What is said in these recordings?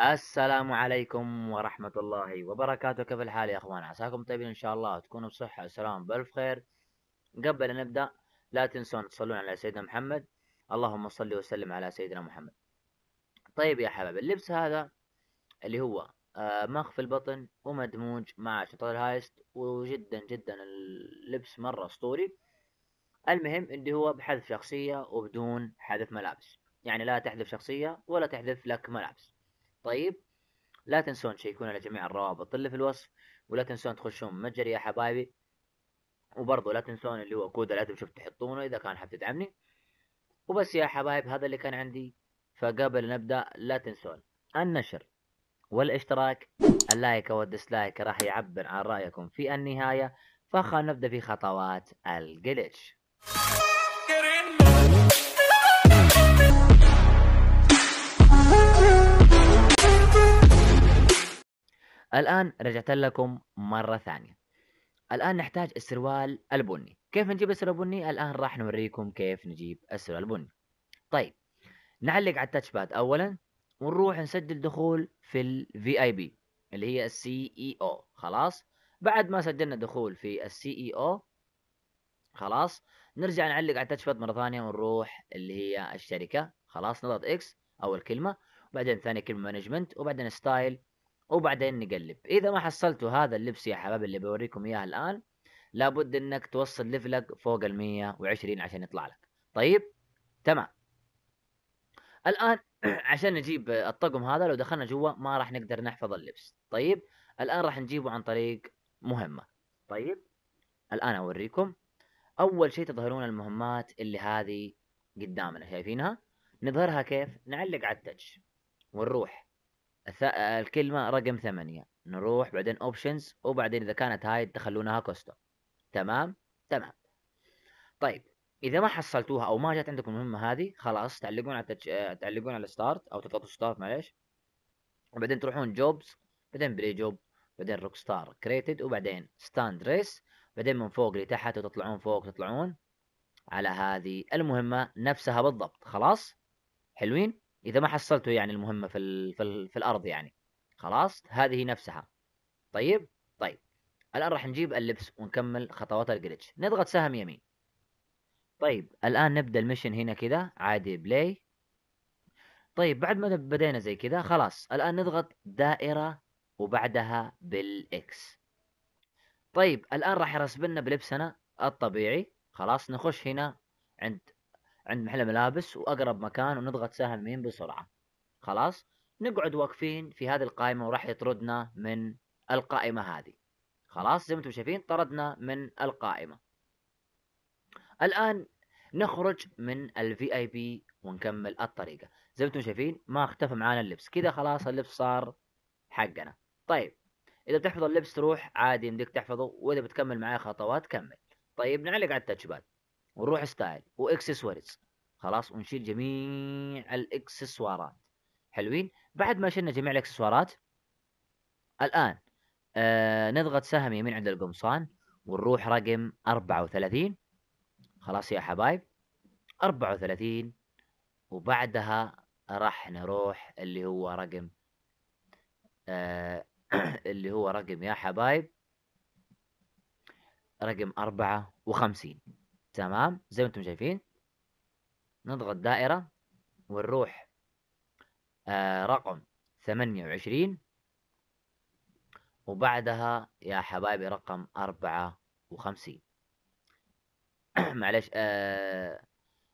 السلام عليكم ورحمة الله وبركاته كيف الحال يا اخوان عساكم طيبين ان شاء الله تكونوا بصحة وسلام بالف خير قبل ان نبدأ لا تنسون تصلون على سيدنا محمد اللهم صل وسلم على سيدنا محمد طيب يا حبايب اللبس هذا اللي هو آه، مخفي البطن ومدموج مع شطر الهايست وجدا جدا اللبس مرة اسطوري المهم اللي هو بحذف شخصية وبدون حذف ملابس يعني لا تحذف شخصية ولا تحذف لك ملابس طيب لا تنسون تشيكون على جميع الروابط اللي في الوصف ولا تنسون تخشون متجري يا حبايبي وبرضه لا تنسون اللي هو كود العدل شوف تحطونه اذا كان حاب تدعمني وبس يا حبايب هذا اللي كان عندي فقبل نبدا لا تنسون النشر والاشتراك اللايك والديسلايك راح يعبر عن رايكم في النهايه فخلنا نبدا في خطوات الجلتش الآن رجعت لكم مرة ثانية الآن نحتاج السروال البني كيف نجيب السروال البني الآن راح نوريكم كيف نجيب السروال البني طيب نعلق على التاتش باد أولا ونروح نسجل دخول في الفي اي بي اللي هي السي اي او خلاص بعد ما سجلنا دخول في السي اي او e خلاص نرجع نعلق على التاتش باد مره ثانيه ونروح اللي هي الشركه خلاص نضغط اكس اول كلمه وبعدين ثاني كلمه مانجمنت وبعدين ستايل وبعدين نقلب اذا ما حصلتوا هذا اللبس يا حباب اللي بوريكم اياه الان لابد انك توصل ليفلك فوق ال 120 عشان يطلع لك طيب تمام الان عشان نجيب الطقم هذا لو دخلنا جوا ما راح نقدر نحفظ اللبس طيب الان راح نجيبه عن طريق مهمه طيب الان اوريكم اول شيء تظهرون المهمات اللي هذه قدامنا شايفينها نظهرها كيف نعلق على التتش ونروح الكلمه رقم ثمانية نروح بعدين اوبشنز وبعدين اذا كانت هاي تخلونها كوستم تمام تمام طيب اذا ما حصلتوها او ما جات عندكم المهمه هذه خلاص تعلقون على التج... تعلقون على ستارت او تضغطوا ستارت معليش وبعدين تروحون جوبز بعدين بري جوب بعدين روك ستار كريتد وبعدين ستاند ريس بعدين من فوق لتحت وتطلعون فوق تطلعون على هذه المهمه نفسها بالضبط خلاص حلوين اذا ما حصلته يعني المهمه في في, في الارض يعني خلاص هذه نفسها طيب طيب الان راح نجيب اللبس ونكمل خطوات الجلتش نضغط سهم يمين طيب الان نبدا المشن هنا كذا عادي بلاي طيب بعد ما بدينا زي كذا خلاص الان نضغط دائره وبعدها بالاكس طيب الان راح يرسب لنا بلبسنا الطبيعي خلاص نخش هنا عند عند محل ملابس واقرب مكان ونضغط سهم مين بسرعه خلاص نقعد واقفين في هذه القائمه وراح يطردنا من القائمه هذه خلاص زي ما انتم شايفين طردنا من القائمه الان نخرج من الفي اي بي ونكمل الطريقه زي ما انتم شايفين ما اختفى معانا اللبس كذا خلاص اللبس صار حقنا طيب اذا بتحفظ اللبس تروح عادي يمديك تحفظه واذا بتكمل معايا خطوات كمل طيب نعلق على التاتش باد ونروح ستايل واكسسوارز خلاص ونشيل جميع الاكسسوارات حلوين بعد ما شلنا جميع الاكسسوارات الان آه نضغط سهم يمين عند القمصان ونروح رقم 34 خلاص يا حبايب 34 وبعدها راح نروح اللي هو رقم آه اللي هو رقم يا حبايب رقم 54 تمام زي ما انتم شايفين نضغط دائرة ونروح آه رقم ثمانية وعشرين وبعدها يا حبايبي رقم أربعة وخمسين معلش آه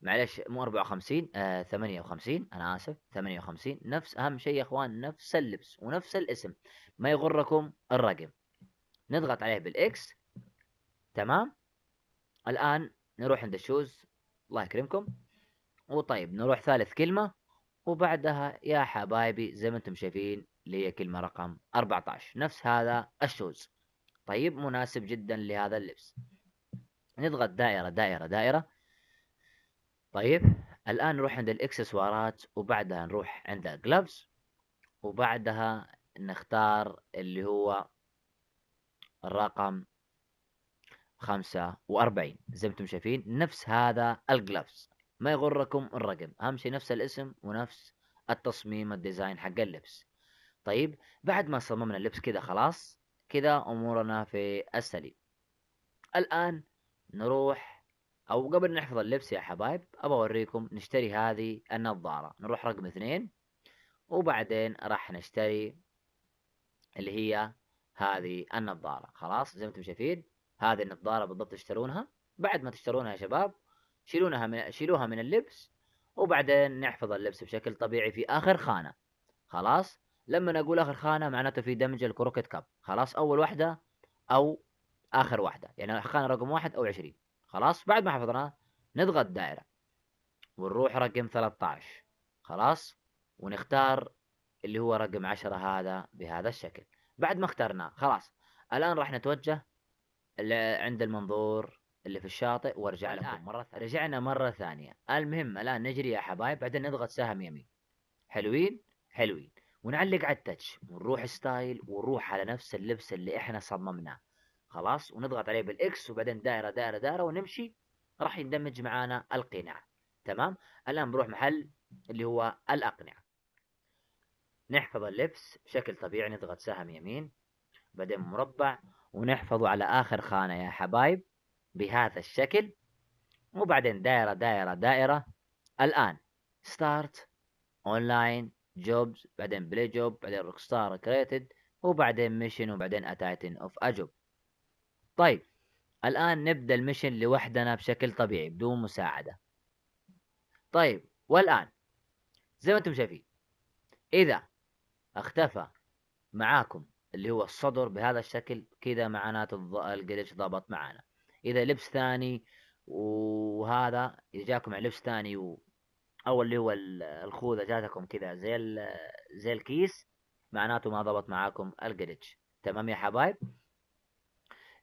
معلش مو 54 آه 58 انا اسف 58 نفس اهم شيء يا اخوان نفس اللبس ونفس الاسم ما يغركم الرقم نضغط عليه بالاكس تمام الان نروح عند الشوز الله يكرمكم وطيب نروح ثالث كلمة وبعدها يا حبايبي زي ما انتم شايفين اللي هي كلمة رقم 14 نفس هذا الشوز طيب مناسب جدا لهذا اللبس نضغط دائرة دائرة دائرة طيب الآن نروح عند الإكسسوارات وبعدها نروح عند الجلوفز وبعدها نختار اللي هو الرقم 45 زي ما انتم شايفين نفس هذا الجلافز ما يغركم الرقم اهم شيء نفس الاسم ونفس التصميم الديزاين حق اللبس طيب بعد ما صممنا اللبس كذا خلاص كذا امورنا في السليم الان نروح او قبل نحفظ اللبس يا حبايب ابى اوريكم نشتري هذه النظاره نروح رقم اثنين وبعدين راح نشتري اللي هي هذه النظاره خلاص زي ما انتم شايفين هذه النظاره بالضبط تشترونها بعد ما تشترونها يا شباب شيلونها من شيلوها من اللبس وبعدين نحفظ اللبس بشكل طبيعي في اخر خانه خلاص لما نقول اخر خانه معناته في دمج الكروكت كاب خلاص اول واحده او اخر واحده يعني خانه رقم واحد او عشرين خلاص بعد ما حفظناها نضغط دائره ونروح رقم 13 خلاص ونختار اللي هو رقم عشرة هذا بهذا الشكل بعد ما اخترناه خلاص الان راح نتوجه عند المنظور اللي في الشاطئ وارجع لكم مره ثانيه رجعنا مره ثانيه المهم الان نجري يا حبايب بعدين نضغط سهم يمين حلوين حلوين ونعلق على التتش ونروح ستايل ونروح على نفس اللبس اللي احنا صممناه خلاص ونضغط عليه بالاكس وبعدين دائره دائره دائره ونمشي راح يندمج معانا القناع تمام الان بروح محل اللي هو الاقنعه نحفظ اللبس بشكل طبيعي نضغط سهم يمين بعدين مربع ونحفظه على آخر خانة يا حبايب بهذا الشكل وبعدين دائرة دائرة دائرة الآن ستارت اونلاين جوبز بعدين بلاي جوب بعدين روك ستار كريتد وبعدين ميشن وبعدين اتايتن اوف اجوب طيب الان نبدا الميشن لوحدنا بشكل طبيعي بدون مساعده طيب والان زي ما انتم شايفين اذا اختفى معاكم اللي هو الصدر بهذا الشكل كذا معناته القريش ضبط معانا اذا لبس ثاني وهذا اذا جاكم على لبس ثاني و... او اللي هو الخوذه جاتكم كذا زي ال... زي الكيس معناته ما ضبط معاكم القريش تمام يا حبايب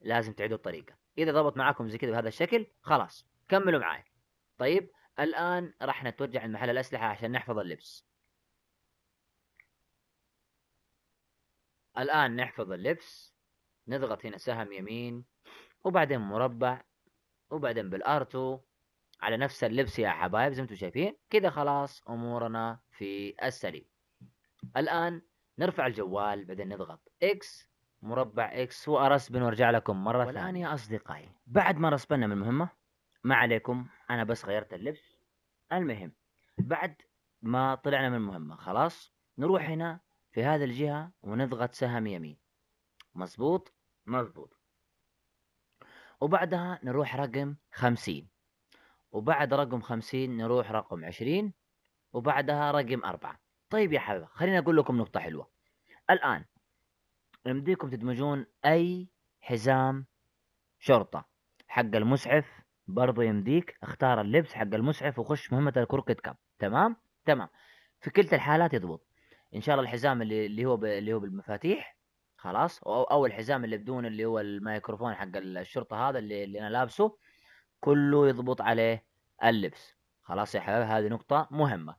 لازم تعيدوا الطريقه اذا ضبط معاكم زي كذا بهذا الشكل خلاص كملوا معاي طيب الان راح نتوجه لمحل الاسلحه عشان نحفظ اللبس الآن نحفظ اللبس نضغط هنا سهم يمين وبعدين مربع وبعدين بالار2 على نفس اللبس يا حبايب زي ما انتم شايفين كذا خلاص امورنا في السليم الان نرفع الجوال بعدين نضغط اكس مربع اكس وارسبن وارجع لكم مره والان يا اصدقائي بعد ما رسبنا من المهمه ما عليكم انا بس غيرت اللبس المهم بعد ما طلعنا من المهمه خلاص نروح هنا في هذه الجهة ونضغط سهم يمين مظبوط مظبوط وبعدها نروح رقم خمسين وبعد رقم خمسين نروح رقم عشرين وبعدها رقم أربعة طيب يا حبيبي خليني أقول لكم نقطة حلوة الآن يمديكم تدمجون أي حزام شرطة حق المسعف برضه يمديك اختار اللبس حق المسعف وخش مهمة الكروكت كاب تمام تمام في كلتا الحالات يضبط ان شاء الله الحزام اللي اللي هو ب... اللي هو بالمفاتيح خلاص او, أو الحزام اللي بدون اللي هو الميكروفون حق الشرطه هذا اللي, اللي انا لابسه كله يضبط عليه اللبس خلاص يا حبايب هذه نقطه مهمه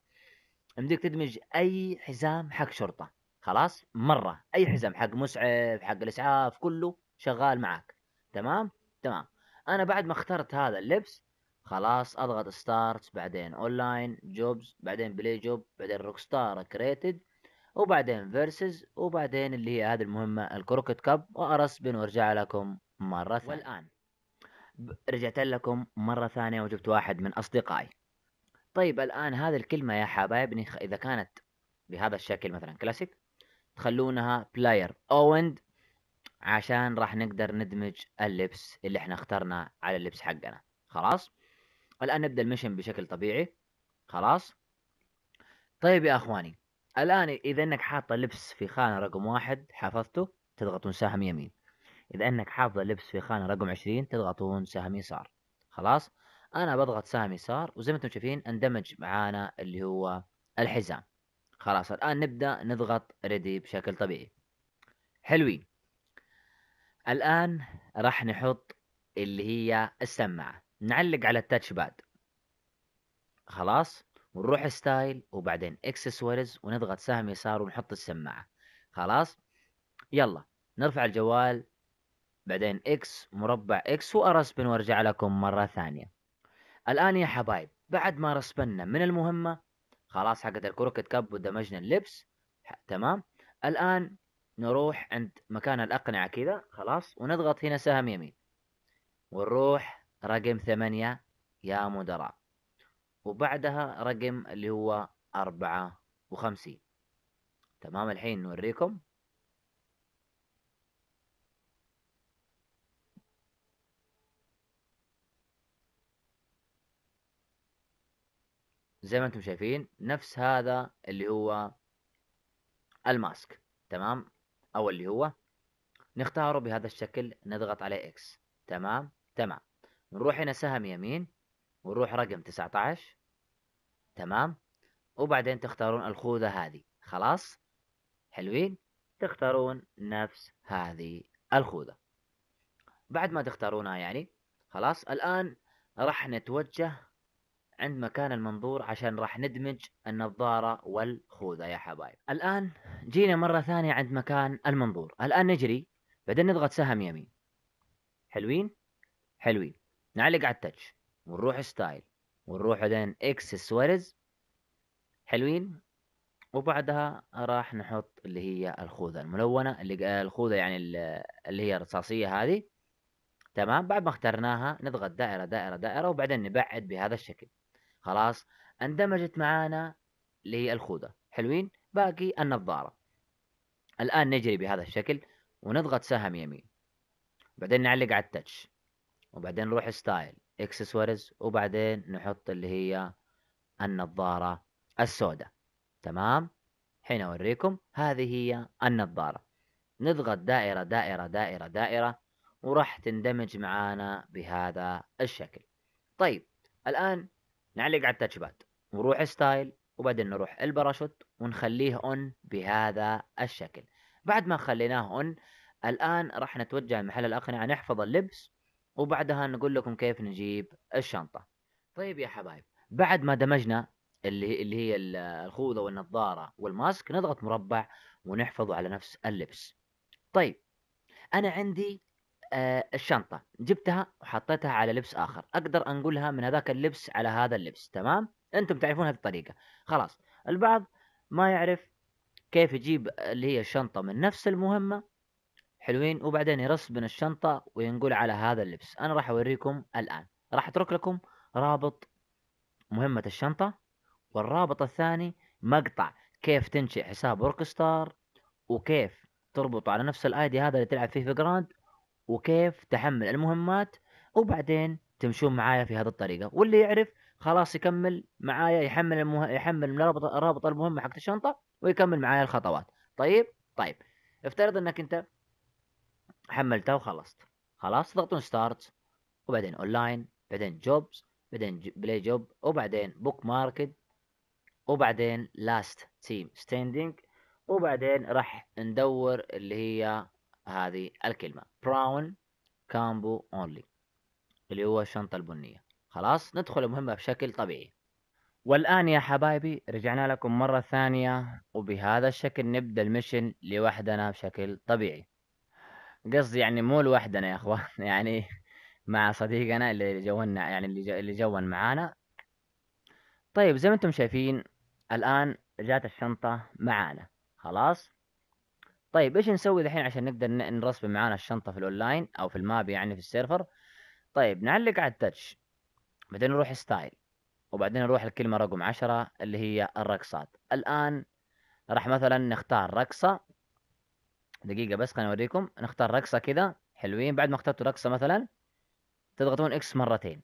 يمديك تدمج اي حزام حق شرطه خلاص مره اي حزام حق مسعف حق الاسعاف كله شغال معك تمام تمام انا بعد ما اخترت هذا اللبس خلاص اضغط ستارت بعدين اونلاين جوبز بعدين بلاي جوب بعدين روك ستار كريتد وبعدين فيرسز وبعدين اللي هي هذه المهمة الكروكت كاب وأرس بن وارجع لكم مرة ثانية والآن رجعت لكم مرة ثانية وجبت واحد من أصدقائي طيب الآن هذه الكلمة يا حبايبني إذا كانت بهذا الشكل مثلا كلاسيك تخلونها بلاير اوند عشان راح نقدر ندمج اللبس اللي احنا اخترنا على اللبس حقنا خلاص الآن نبدأ المشن بشكل طبيعي خلاص طيب يا أخواني الان اذا انك حاطه لبس في خانه رقم واحد حفظته تضغطون سهم يمين اذا انك حافظه لبس في خانه رقم 20 تضغطون سهم يسار خلاص انا بضغط سهم يسار وزي ما انتم شايفين اندمج معانا اللي هو الحزام خلاص الان نبدا نضغط ريدي بشكل طبيعي حلوين الان راح نحط اللي هي السماعه نعلق على التاتش باد خلاص ونروح ستايل وبعدين اكسسوارز ونضغط سهم يسار ونحط السماعة خلاص يلا نرفع الجوال بعدين اكس مربع اكس وارسبن وارجع لكم مرة ثانية الان يا حبايب بعد ما رسبنا من المهمة خلاص حقت الكروكت كاب ودمجنا اللبس تمام الان نروح عند مكان الاقنعة كذا خلاص ونضغط هنا سهم يمين ونروح رقم ثمانية يا مدراء وبعدها رقم اللي هو أربعة وخمسين تمام الحين نوريكم زي ما انتم شايفين نفس هذا اللي هو الماسك تمام او اللي هو نختاره بهذا الشكل نضغط عليه اكس تمام تمام نروح هنا سهم يمين ونروح رقم 19 تمام وبعدين تختارون الخوذة هذه خلاص حلوين تختارون نفس هذه الخوذة بعد ما تختارونها يعني خلاص الآن راح نتوجه عند مكان المنظور عشان راح ندمج النظارة والخوذة يا حبايب الآن جينا مرة ثانية عند مكان المنظور الآن نجري بعدين نضغط سهم يمين حلوين حلوين نعلق على التتش ونروح ستايل ونروح بعدين اكس سواريز حلوين وبعدها راح نحط اللي هي الخوذه الملونه اللي الخوذه يعني اللي هي الرصاصيه هذه تمام بعد ما اخترناها نضغط دائره دائره دائره وبعدين نبعد بهذا الشكل خلاص اندمجت معانا اللي هي الخوذه حلوين باقي النظاره الان نجري بهذا الشكل ونضغط سهم يمين بعدين نعلق على التتش وبعدين نروح ستايل اكسسوارز وبعدين نحط اللي هي النظارة السوداء تمام حين اوريكم هذه هي النظارة نضغط دائرة دائرة دائرة دائرة وراح تندمج معانا بهذا الشكل طيب الان نعلق على التاتش باد ونروح ستايل وبعدين نروح الباراشوت ونخليه اون بهذا الشكل بعد ما خليناه اون الان راح نتوجه لمحل الاقنعه نحفظ اللبس وبعدها نقول لكم كيف نجيب الشنطه طيب يا حبايب بعد ما دمجنا اللي اللي هي الخوذه والنظاره والماسك نضغط مربع ونحفظه على نفس اللبس طيب انا عندي آه الشنطه جبتها وحطيتها على لبس اخر اقدر انقلها من هذاك اللبس على هذا اللبس تمام انتم تعرفون هذه الطريقه خلاص البعض ما يعرف كيف يجيب اللي هي الشنطه من نفس المهمه حلوين وبعدين يرسبن الشنطة وينقل على هذا اللبس أنا راح أوريكم الآن راح أترك لكم رابط مهمة الشنطة والرابط الثاني مقطع كيف تنشئ حساب أوركستار ستار وكيف تربط على نفس الايدي هذا اللي تلعب فيه في جراند وكيف تحمل المهمات وبعدين تمشون معايا في هذه الطريقه واللي يعرف خلاص يكمل معايا يحمل المه... يحمل رابط رابط المهمه حقت الشنطه ويكمل معايا الخطوات طيب طيب افترض انك انت حملتها وخلصت خلاص تضغطون ستارت وبعدين اونلاين بعدين جوبز بعدين بلاي جوب وبعدين بوك ماركت وبعدين لاست تيم ستاندينج وبعدين راح ندور اللي هي هذه الكلمة براون كامبو اونلي اللي هو الشنطة البنية خلاص ندخل المهمة بشكل طبيعي والآن يا حبايبي رجعنا لكم مرة ثانية وبهذا الشكل نبدأ المشن لوحدنا بشكل طبيعي قصدي يعني مو لوحدنا يا اخوان يعني مع صديقنا اللي جونا يعني اللي جو اللي جون معانا طيب زي ما انتم شايفين الان جات الشنطة معانا خلاص طيب ايش نسوي الحين عشان نقدر نرسم معانا الشنطة في الاونلاين او في الماب يعني في السيرفر طيب نعلق على التاتش بعدين نروح ستايل وبعدين نروح الكلمة رقم عشرة اللي هي الرقصات الان راح مثلا نختار رقصة دقيقة بس خليني اوريكم نختار رقصة كذا حلوين بعد ما اخترتوا رقصة مثلا تضغطون اكس مرتين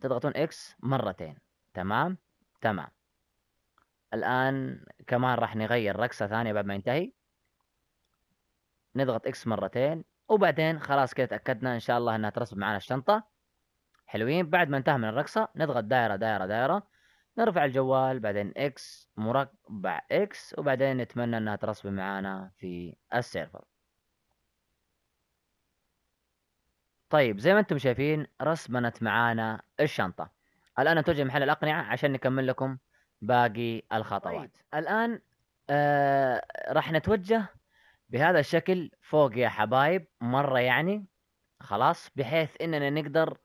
تضغطون اكس مرتين تمام تمام الان كمان راح نغير رقصة ثانية بعد ما ينتهي نضغط اكس مرتين وبعدين خلاص كده تأكدنا ان شاء الله انها ترسب معنا الشنطة حلوين بعد ما انتهى من الرقصة نضغط دائرة دائرة دائرة نرفع الجوال بعدين اكس مربع اكس وبعدين نتمنى انها ترسب معانا في السيرفر طيب زي ما انتم شايفين رسمنت معانا الشنطة الان نتوجه محل الاقنعة عشان نكمل لكم باقي الخطوات طيب. الان آه راح نتوجه بهذا الشكل فوق يا حبايب مرة يعني خلاص بحيث اننا نقدر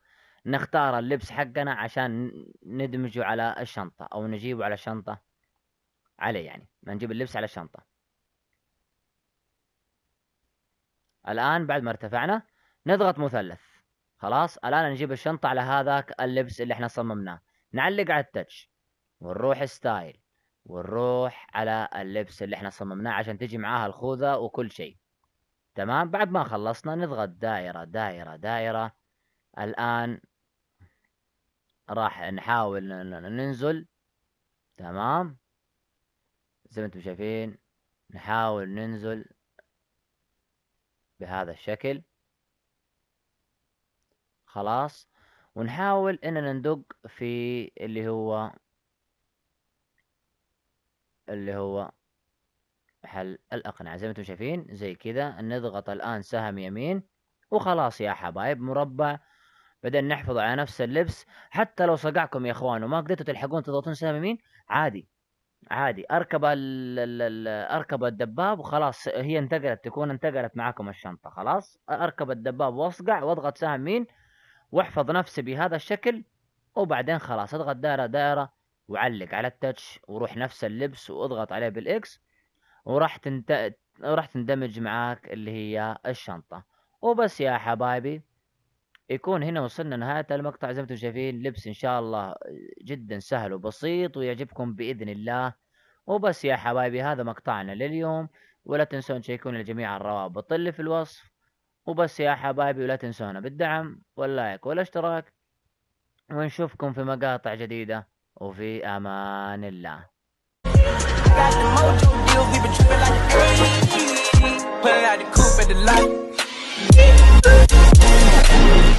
نختار اللبس حقنا عشان ندمجه على الشنطة أو نجيبه على الشنطه عليه يعني نجيب اللبس على الشنطة الآن بعد ما ارتفعنا نضغط مثلث خلاص الآن نجيب الشنطة على هذاك اللبس اللي احنا صممناه نعلق على التتش ونروح ستايل ونروح على اللبس اللي احنا صممناه عشان تجي معاها الخوذة وكل شيء تمام بعد ما خلصنا نضغط دائرة دائرة دائرة الآن راح نحاول ننزل تمام زي ما انتم شايفين نحاول ننزل بهذا الشكل خلاص ونحاول اننا ندق في اللي هو اللي هو محل الأقنعة زي ما انتم شايفين زي كذا نضغط الآن سهم يمين وخلاص يا حبايب مربع بعدين نحفظ على نفس اللبس حتى لو صقعكم يا اخوان وما قدرتوا تلحقون تضغطون سهم يمين عادي عادي اركب اركب الدباب وخلاص هي انتقلت تكون انتقلت معاكم الشنطه خلاص اركب الدباب واصقع واضغط سهم يمين واحفظ نفسي بهذا الشكل وبعدين خلاص اضغط دائره دائره وعلق على التتش وروح نفس اللبس واضغط عليه بالاكس وراح تنت... راح تندمج معاك اللي هي الشنطه وبس يا حبايبي يكون هنا وصلنا نهاية المقطع زي ما انتم شايفين لبس ان شاء الله آه، جدا سهل وبسيط ويعجبكم باذن الله وبس يا حبايبي هذا مقطعنا لليوم ولا تنسون تشيكون لجميع الروابط اللي في الوصف وبس يا حبايبي ولا تنسونا بالدعم واللايك والاشتراك ونشوفكم في مقاطع جديدة وفي أمان الله